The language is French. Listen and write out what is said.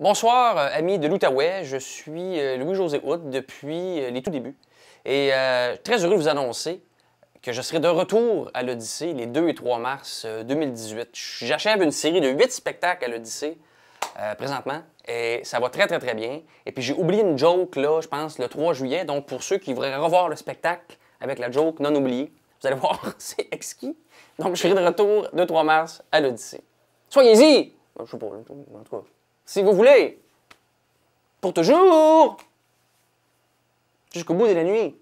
Bonsoir, euh, amis de l'Outaouais. Je suis euh, Louis-José Hout depuis euh, les tout débuts. Et très heureux de vous annoncer que je serai de retour à l'Odyssée les 2 et 3 mars 2018. J'achève une série de 8 spectacles à l'Odyssée présentement. Et ça va très, très, très bien. Et puis j'ai oublié une joke, là, je pense, le 3 juillet. Donc pour ceux qui voudraient revoir le spectacle avec la joke non oubliée, vous allez voir, c'est exquis. Donc je serai de retour le 3 mars à l'Odyssée. Soyez-y! Je sais pas, si vous voulez, pour toujours, jusqu'au bout de la nuit.